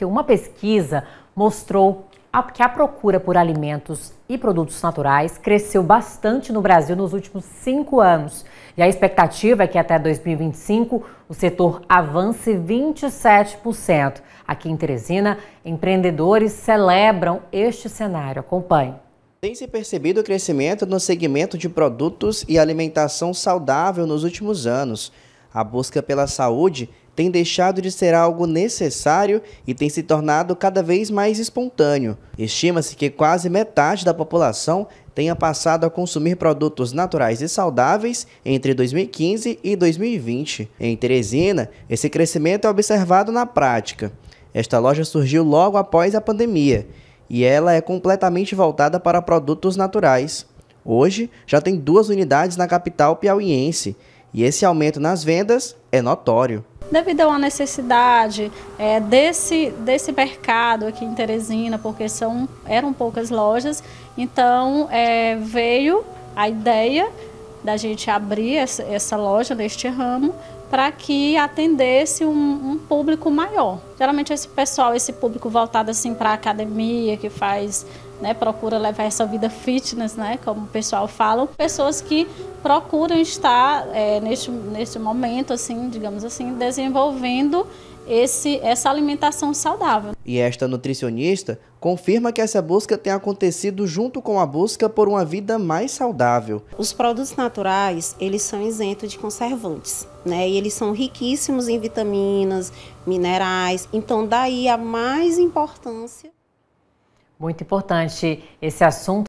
que uma pesquisa mostrou que a procura por alimentos e produtos naturais cresceu bastante no Brasil nos últimos cinco anos. E a expectativa é que até 2025 o setor avance 27%. Aqui em Teresina, empreendedores celebram este cenário. Acompanhe. Tem se percebido o crescimento no segmento de produtos e alimentação saudável nos últimos anos. A busca pela saúde tem deixado de ser algo necessário e tem se tornado cada vez mais espontâneo. Estima-se que quase metade da população tenha passado a consumir produtos naturais e saudáveis entre 2015 e 2020. Em Teresina, esse crescimento é observado na prática. Esta loja surgiu logo após a pandemia e ela é completamente voltada para produtos naturais. Hoje, já tem duas unidades na capital piauiense e esse aumento nas vendas é notório devido a uma necessidade é, desse, desse mercado aqui em Teresina, porque são, eram poucas lojas. Então é, veio a ideia da gente abrir essa, essa loja neste ramo para que atendesse um, um público maior. Geralmente esse pessoal, esse público voltado assim para a academia, que faz, né, procura levar essa vida fitness, né, como o pessoal fala, pessoas que procuram estar é, neste, neste momento, assim, digamos assim, desenvolvendo esse, essa alimentação saudável. E esta nutricionista confirma que essa busca tem acontecido junto com a busca por uma vida mais saudável. Os produtos naturais, eles são isentos de conservantes, né? E eles são riquíssimos em vitaminas, minerais, então, daí a mais importância. Muito importante esse assunto.